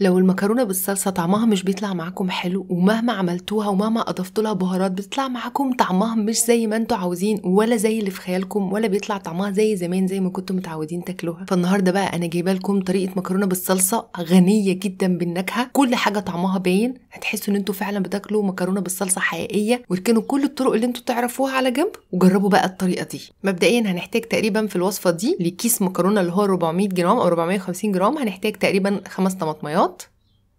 لو المكرونه بالصلصه طعمها مش بيطلع معاكم حلو ومهما عملتوها ومهما اضفتوا لها بهارات بتطلع معاكم طعمها مش زي ما انتم عاوزين ولا زي اللي في خيالكم ولا بيطلع طعمها زي زمان زي ما كنتم متعودين تاكلوها فالنهارده بقى انا جايبه لكم طريقه مكرونه بالصلصه غنيه جدا بالنكهه كل حاجه طعمها باين هتحسوا ان انتم فعلا بتاكلوا مكرونه بالصلصه حقيقيه واركنوا كل الطرق اللي انتم تعرفوها على جنب وجربوا بقى الطريقه دي مبدئيا هنحتاج تقريبا في الوصفه دي لكيس مكرونه اللي هو 400 جرام او 450 جرام هنحتاج تقريبا خمس طماطميات بطاطات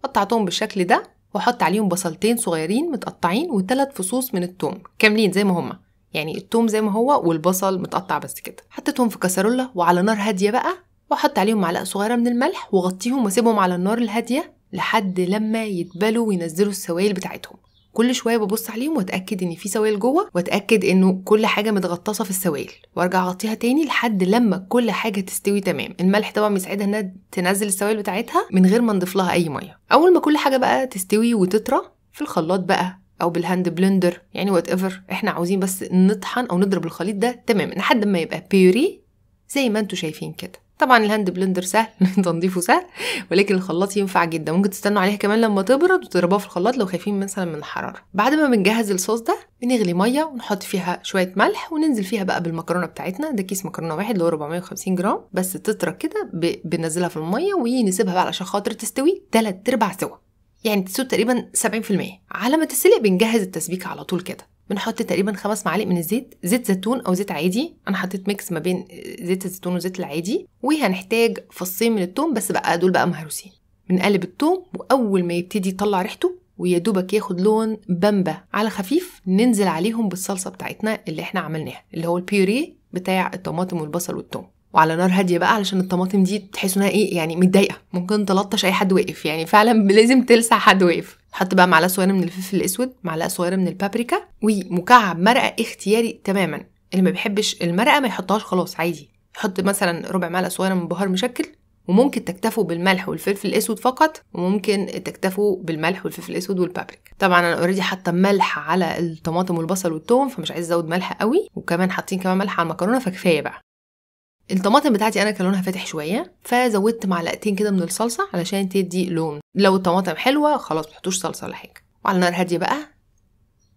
قطعتهم بالشكل ده واحط عليهم بصلتين صغيرين متقطعين وثلاث فصوص من التوم كاملين زي ما هما يعني التوم زي ما هو والبصل متقطع بس كده حطيتهم في كاسرولة وعلى نار هادية بقى واحط عليهم معلقة صغيرة من الملح واغطيهم واسيبهم على النار الهادية لحد لما يتبلوا وينزلوا السوائل بتاعتهم كل شويه ببص عليهم واتاكد ان في سوائل جوه واتاكد انه كل حاجه متغطسه في السوائل وارجع اغطيها تاني لحد لما كل حاجه تستوي تمام الملح طبعا بيساعدها انها تنزل السوائل بتاعتها من غير ما نضيف لها اي ميه اول ما كل حاجه بقى تستوي وتطرى في الخلاط بقى او بالهاند بلندر يعني وات ايفر احنا عاوزين بس نطحن او نضرب الخليط ده تمام لحد ما يبقى بيوري زي ما انتم شايفين كده طبعا الهاند بلندر سهل تنظيفه سهل ولكن الخلاط ينفع جدا ممكن تستنوا عليها كمان لما تبرد وتضربوها في الخلاط لو خايفين مثلا من الحراره بعد ما بنجهز الصوص ده بنغلي ميه ونحط فيها شويه ملح وننزل فيها بقى بالمكرونه بتاعتنا ده كيس مكرونه واحد اللي هو 450 جرام بس تترك كده بننزلها في الميه ونسيبها بقى علشان خاطر تستوي 3 ارباع سوا يعني تسوي تقريبا 70% على ما تسلق بنجهز التسبيكه على طول كده بنحط تقريبا خمس معالق من الزيت زيت زيتون او زيت عادي انا حطيت ميكس ما بين زيت الزيتون وزيت العادي وهنحتاج فصين من الثوم بس بقى دول بقى مهروسين بنقلب الثوم واول ما يبتدي يطلع ريحته ويا دوبك ياخد لون بامبا على خفيف ننزل عليهم بالصلصه بتاعتنا اللي احنا عملناها اللي هو البيوريه بتاع الطماطم والبصل والثوم وعلى نار هاديه بقى علشان الطماطم دي تحس انها ايه يعني متضايقه ممكن تلطش اي حد واقف يعني فعلا لازم تلسع حد واقف حط بقى معلقه صغيره من الفلفل الاسود معلقه صغيره من البابريكا ومكعب مرقه اختياري تماما اللي ما بيحبش المرقه ما يحطهاش خلاص عادي يحط مثلا ربع معلقه صغيره من بهار مشكل وممكن تكتفوا بالملح والفلفل الاسود فقط وممكن تكتفوا بالملح والفلفل الاسود والبابريكا طبعا انا اوريدي حاطه ملح على الطماطم والبصل والثوم فمش عايز ازود ملح قوي وكمان حاطين كمان ملح على المكرونه فكفايه بقى الطماطم بتاعتي انا كان لونها فاتح شويه فزودت معلقتين كده من الصلصه علشان تدي لون لو الطماطم حلوه خلاص متحطوش صلصه ولا حاجه وعلى نار هاديه بقى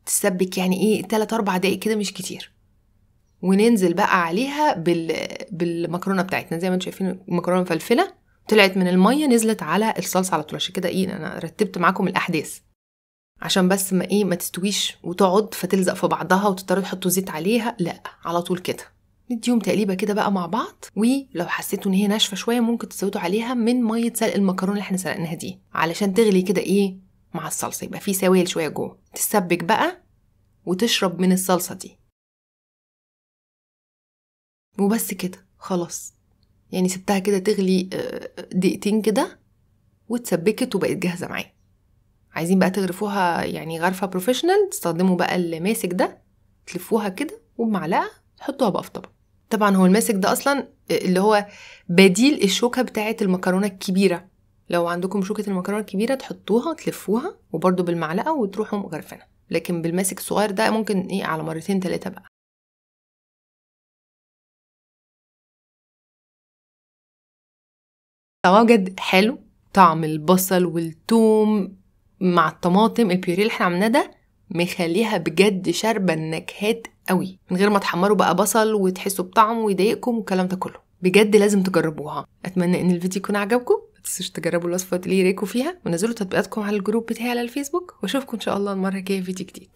تسبك يعني ايه 3 4 دقايق كده مش كتير وننزل بقى عليها بال... بالمكرونه بتاعتنا زي ما انتم شايفين مكرونه مفلفله طلعت من الميه نزلت على الصلصه على طول عشان كده ايه انا رتبت معاكم الاحداث عشان بس ما ايه ما تستويش وتقعد فتلزق في بعضها وتضطروا تحطوا زيت عليها لا على طول كده نديهم تقليبه كده بقى مع بعض ولو حسيتوا ان هي ناشفه شويه ممكن تزودوا عليها من ميه سلق المكرونه اللي احنا سلقناها دي علشان تغلي كده ايه مع الصلصه يبقى في سوائل شويه جوه تسبك بقى وتشرب من الصلصه دي وبس كده خلاص يعني سبتها كده تغلي آه، آه، دقيقتين كده واتسبكت وبقت جاهزه معايا عايزين بقى تغرفوها يعني غرفه بروفيشنال تستخدموا بقى الماسك ده تلفوها كده وبمعلقه تحطوها بقى في طبق طبعا هو الماسك ده اصلا آه، اللي هو بديل الشوكه بتاعه المكرونه الكبيره لو عندكم شوكه المكرونه الكبيره تحطوها تلفوها وبرده بالمعلقه وتروحوا مغرفنه لكن بالماسك الصغير ده ممكن ايه على مرتين تلاتة بقى تواجد حلو طعم البصل والثوم مع الطماطم البيوريه اللي احنا عملناه ده مخليها بجد شاربة النكهات قوي من غير ما تحمروا بقى بصل وتحسوا بطعم ويضايقكم والكلام ده كله بجد لازم تجربوها اتمنى ان الفيديو يكون عجبكم تنسوش تجربوا الوصفة اللي ريكوا فيها ونزلوا تطبيقاتكم على الجروب بتاعي على الفيسبوك واشوفكم ان شاء الله المرة الجاية في فيديو جديد